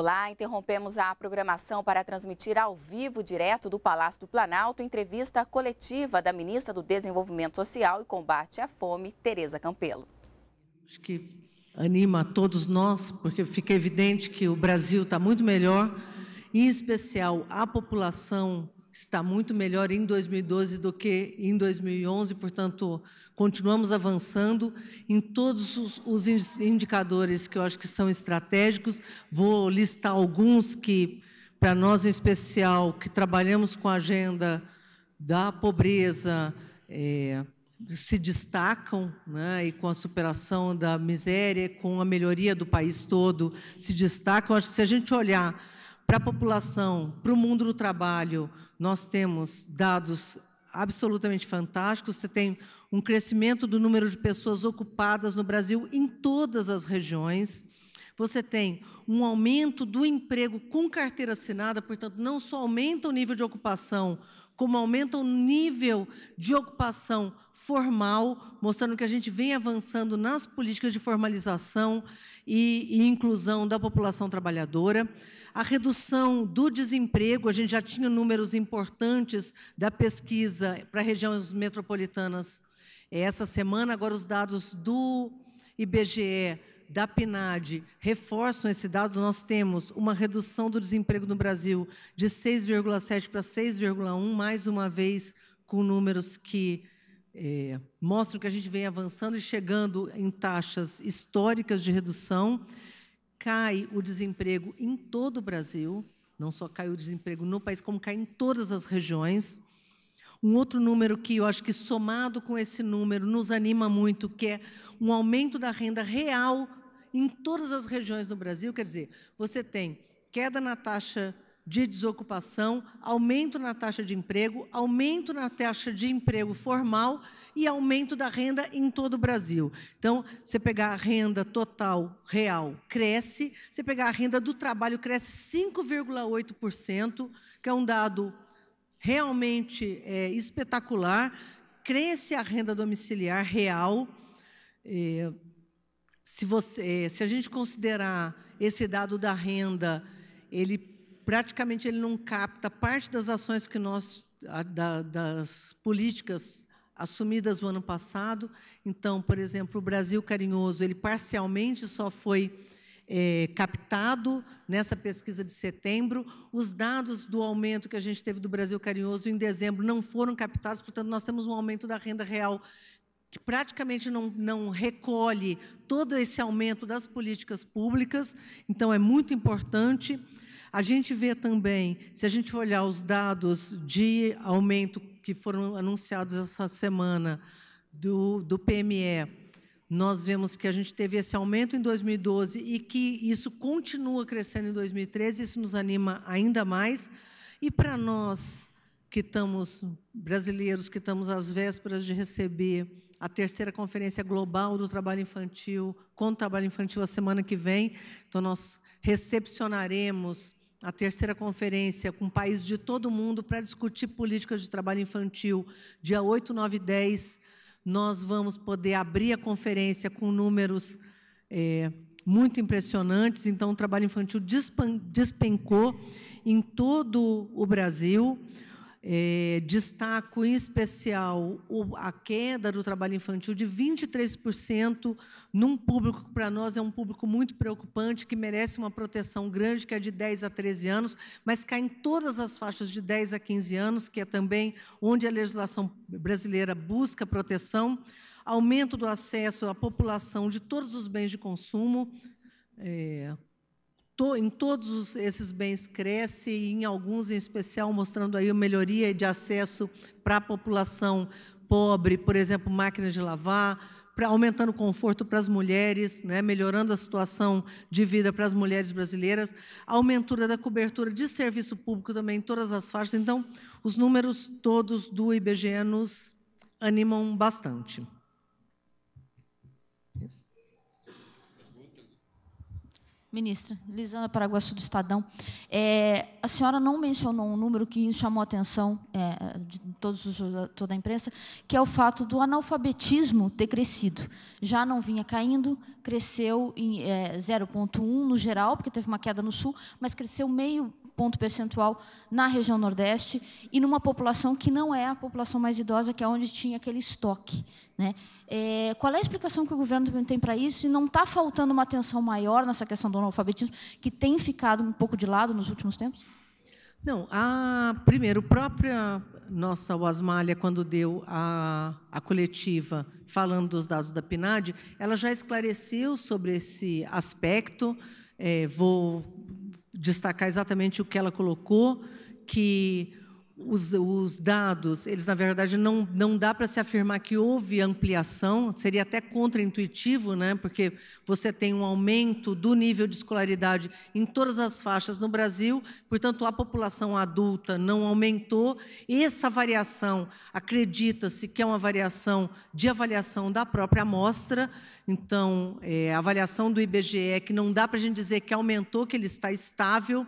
Olá, interrompemos a programação para transmitir ao vivo, direto do Palácio do Planalto, entrevista coletiva da ministra do Desenvolvimento Social e Combate à Fome, Tereza Campelo. Acho que anima a todos nós, porque fica evidente que o Brasil está muito melhor, em especial a população está muito melhor em 2012 do que em 2011, portanto, continuamos avançando em todos os, os indicadores que eu acho que são estratégicos. Vou listar alguns que, para nós em especial, que trabalhamos com a agenda da pobreza, é, se destacam, né, e com a superação da miséria, com a melhoria do país todo, se destacam. Acho que se a gente olhar para a população, para o mundo do trabalho, nós temos dados absolutamente fantásticos. Você tem um crescimento do número de pessoas ocupadas no Brasil em todas as regiões. Você tem um aumento do emprego com carteira assinada, portanto, não só aumenta o nível de ocupação, como aumenta o nível de ocupação formal, mostrando que a gente vem avançando nas políticas de formalização e, e inclusão da população trabalhadora a redução do desemprego, a gente já tinha números importantes da pesquisa para regiões metropolitanas eh, essa semana, agora os dados do IBGE, da PNAD, reforçam esse dado. Nós temos uma redução do desemprego no Brasil de 6,7 para 6,1, mais uma vez com números que é, mostram que a gente vem avançando e chegando em taxas históricas de redução cai o desemprego em todo o Brasil, não só cai o desemprego no país, como cai em todas as regiões. Um outro número que eu acho que, somado com esse número, nos anima muito, que é um aumento da renda real em todas as regiões do Brasil. Quer dizer, você tem queda na taxa de desocupação, aumento na taxa de emprego, aumento na taxa de emprego formal e aumento da renda em todo o Brasil. Então, você pegar a renda total real cresce, você pegar a renda do trabalho cresce 5,8%, que é um dado realmente é, espetacular. Cresce a renda domiciliar real. É, se, você, é, se a gente considerar esse dado da renda, ele praticamente ele não capta parte das ações que nós, da, das políticas assumidas no ano passado. Então, por exemplo, o Brasil Carinhoso, ele parcialmente só foi é, captado nessa pesquisa de setembro. Os dados do aumento que a gente teve do Brasil Carinhoso em dezembro não foram captados, portanto, nós temos um aumento da renda real que praticamente não, não recolhe todo esse aumento das políticas públicas, então é muito importante. A gente vê também, se a gente olhar os dados de aumento que foram anunciados essa semana do, do PME, nós vemos que a gente teve esse aumento em 2012 e que isso continua crescendo em 2013, isso nos anima ainda mais. E para nós que estamos brasileiros, que estamos às vésperas de receber a terceira conferência global do trabalho infantil, com o trabalho infantil a semana que vem, então nós recepcionaremos a terceira conferência com países de todo o mundo para discutir políticas de trabalho infantil. Dia 8, 9 e 10, nós vamos poder abrir a conferência com números é, muito impressionantes. Então, o trabalho infantil despencou em todo o Brasil. É, destaco em especial o, a queda do trabalho infantil de 23% num público que para nós é um público muito preocupante, que merece uma proteção grande, que é de 10 a 13 anos, mas cai em todas as faixas de 10 a 15 anos, que é também onde a legislação brasileira busca proteção. Aumento do acesso à população de todos os bens de consumo, é, to, em todos esses bens cresce, e em alguns em especial, mostrando aí a melhoria de acesso para a população pobre, por exemplo, máquinas de lavar, pra, aumentando o conforto para as mulheres, né, melhorando a situação de vida para as mulheres brasileiras, aumentura da cobertura de serviço público também em todas as faixas. Então, os números todos do IBGE nos animam bastante. Ministra, Lisana Paraguaçu do Estadão. É, a senhora não mencionou um número que chamou a atenção é, de todos os, toda a imprensa, que é o fato do analfabetismo ter crescido. Já não vinha caindo, cresceu em é, 0,1 no geral, porque teve uma queda no sul, mas cresceu meio ponto percentual na região Nordeste e numa população que não é a população mais idosa, que é onde tinha aquele estoque. Né? É, qual é a explicação que o governo tem para isso? E não está faltando uma atenção maior nessa questão do analfabetismo, que tem ficado um pouco de lado nos últimos tempos? Não, a, primeiro, própria nossa Wasmalha, quando deu a, a coletiva falando dos dados da PNAD, ela já esclareceu sobre esse aspecto. É, vou destacar exatamente o que ela colocou, que os, os, dados, eles na verdade não, não dá para se afirmar que houve ampliação, seria até contraintuitivo, né? porque você tem um aumento do nível de escolaridade em todas as faixas no Brasil, portanto a população adulta não aumentou. Essa variação acredita-se que é uma variação de avaliação da própria amostra, então é, a avaliação do IBGE, é que não dá para a gente dizer que aumentou, que ele está estável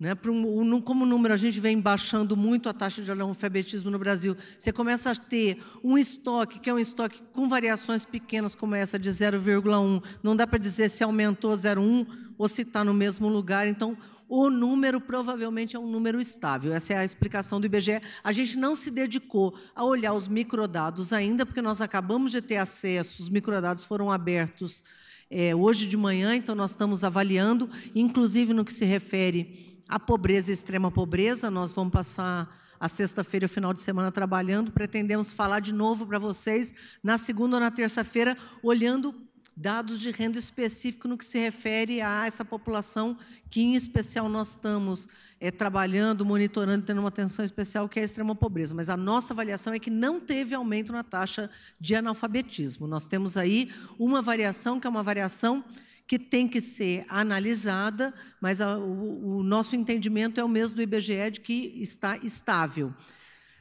né? Como número, a gente vem baixando muito a taxa de analfabetismo no Brasil. Você começa a ter um estoque, que é um estoque com variações pequenas, como essa de 0,1. Não dá para dizer se aumentou 0,1 ou se está no mesmo lugar. Então, o número provavelmente é um número estável. Essa é a explicação do IBGE. A gente não se dedicou a olhar os microdados ainda, porque nós acabamos de ter acesso, os microdados foram abertos é, hoje de manhã, então nós estamos avaliando, inclusive no que se refere a pobreza, extrema pobreza. Nós vamos passar a sexta-feira e o final de semana trabalhando. Pretendemos falar de novo para vocês na segunda ou na terça-feira, olhando dados de renda específico no que se refere a essa população que, em especial, nós estamos é, trabalhando, monitorando, tendo uma atenção especial, que é a extrema pobreza. Mas a nossa avaliação é que não teve aumento na taxa de analfabetismo. Nós temos aí uma variação que é uma variação que tem que ser analisada, mas a, o, o nosso entendimento é o mesmo do IBGE de que está estável.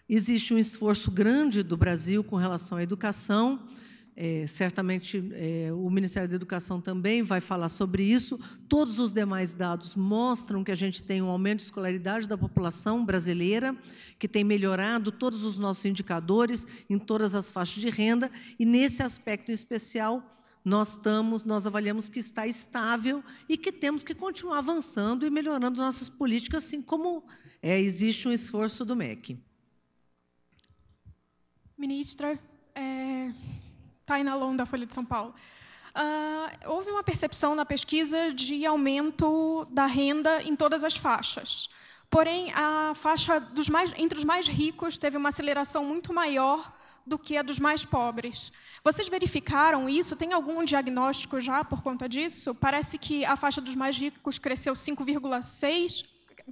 Existe um esforço grande do Brasil com relação à educação. É, certamente é, o Ministério da Educação também vai falar sobre isso. Todos os demais dados mostram que a gente tem um aumento de escolaridade da população brasileira, que tem melhorado todos os nossos indicadores em todas as faixas de renda, e nesse aspecto em especial, nós estamos, nós avaliamos que está estável e que temos que continuar avançando e melhorando nossas políticas, assim como é, existe um esforço do MEC. Ministra, é, Taina tá Long, da Folha de São Paulo. Uh, houve uma percepção na pesquisa de aumento da renda em todas as faixas. Porém, a faixa mais, entre os mais ricos teve uma aceleração muito maior do que a dos mais pobres. Vocês verificaram isso? Tem algum diagnóstico já por conta disso? Parece que a faixa dos mais ricos cresceu 5,6,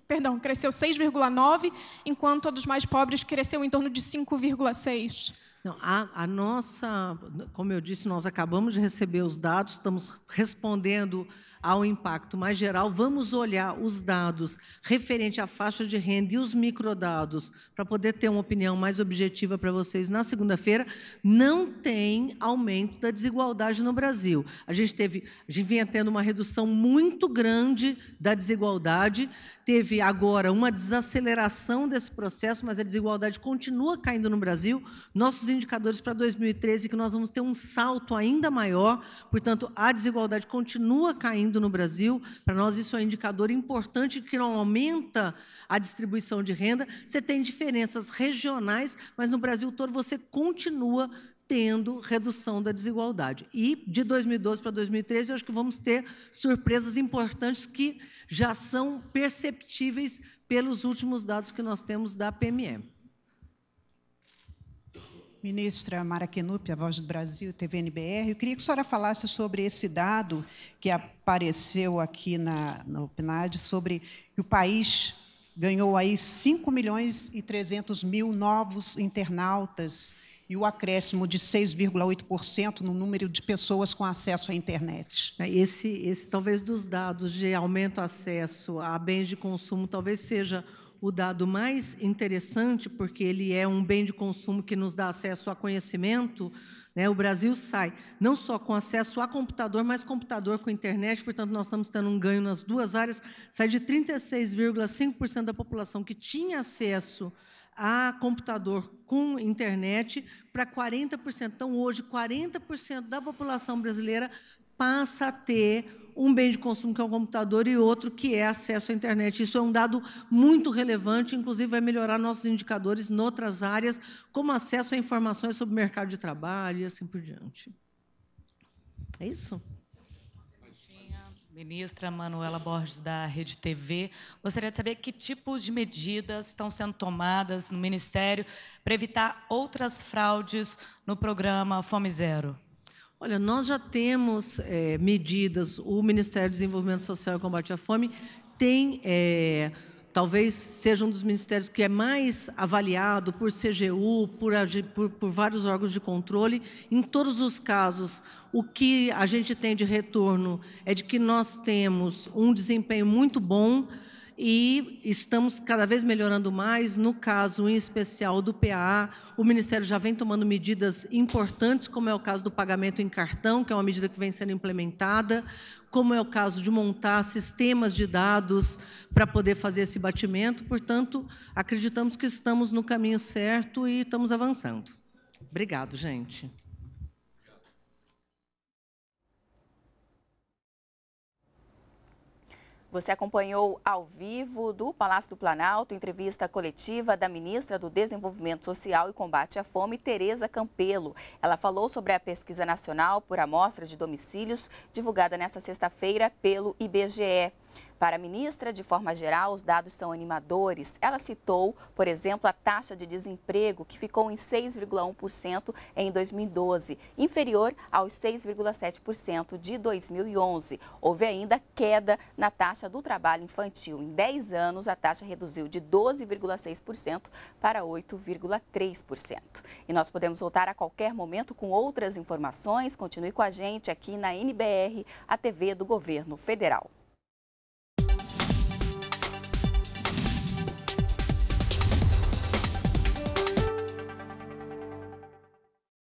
perdão, cresceu 6,9, enquanto a dos mais pobres cresceu em torno de 5,6. Não, a, a, nossa, como eu disse, nós acabamos de receber os dados, estamos respondendo ao um impacto mais geral, vamos olhar os dados referente à faixa de renda e os microdados para poder ter uma opinião mais objetiva para vocês na segunda-feira. Não tem aumento da desigualdade no Brasil. A gente teve, a gente vinha tendo uma redução muito grande da desigualdade, teve agora uma desaceleração desse processo, mas a desigualdade continua caindo no Brasil. Nossos indicadores para 2013 que nós vamos ter um salto ainda maior, portanto, a desigualdade continua caindo no Brasil, para nós isso é um indicador importante que não aumenta a distribuição de renda. Você tem diferenças regionais, mas no Brasil todo você continua tendo redução da desigualdade. E de 2012 para 2013, eu acho que vamos ter surpresas importantes que já são perceptíveis pelos últimos dados que nós temos da PME ministra Mara Kenupi, a Voz do Brasil, TVNBR. Eu queria que a senhora falasse sobre esse dado que apareceu aqui na, no PNAD, sobre que o país ganhou aí 5 milhões e 300 mil novos internautas e o acréscimo de 6,8% no número de pessoas com acesso à internet. É, esse, esse talvez dos dados de aumento acesso a bens de consumo talvez seja o dado mais interessante, porque ele é um bem de consumo que nos dá acesso a conhecimento, né? o Brasil sai não só com acesso a computador, mas computador com internet, portanto, nós estamos tendo um ganho nas duas áreas, sai de 36,5% da população que tinha acesso a computador com internet para 40%. Então, hoje, 40% da população brasileira passa a ter um bem de consumo que é o computador e outro que é acesso à internet. Isso é um dado muito relevante, inclusive vai melhorar nossos indicadores em outras áreas, como acesso a informações sobre o mercado de trabalho e assim por diante. É isso? Ministra Manuela Borges, da Rede TV. Gostaria de saber que tipos de medidas estão sendo tomadas no Ministério para evitar outras fraudes no programa Fome Zero. Olha, nós já temos é, medidas, o Ministério do Desenvolvimento Social e Combate à Fome tem, é, talvez seja um dos ministérios que é mais avaliado por CGU, por, por, por vários órgãos de controle. Em todos os casos, o que a gente tem de retorno é de que nós temos um desempenho muito bom, e estamos cada vez melhorando mais. No caso, em especial do PAA, o Ministério já vem tomando medidas importantes, como é o caso do pagamento em cartão, que é uma medida que vem sendo implementada, como é o caso de montar sistemas de dados para poder fazer esse batimento. Portanto, acreditamos que estamos no caminho certo e estamos avançando. Obrigado, gente. Você acompanhou ao vivo do Palácio do Planalto entrevista coletiva da ministra do Desenvolvimento Social e Combate à Fome, Tereza Campelo. Ela falou sobre a pesquisa nacional por amostras de domicílios divulgada nesta sexta-feira pelo IBGE. Para a ministra, de forma geral, os dados são animadores. Ela citou, por exemplo, a taxa de desemprego, que ficou em 6,1% em 2012, inferior aos 6,7% de 2011. Houve ainda queda na taxa do trabalho infantil. Em 10 anos, a taxa reduziu de 12,6% para 8,3%. E nós podemos voltar a qualquer momento com outras informações. Continue com a gente aqui na NBR, a TV do Governo Federal.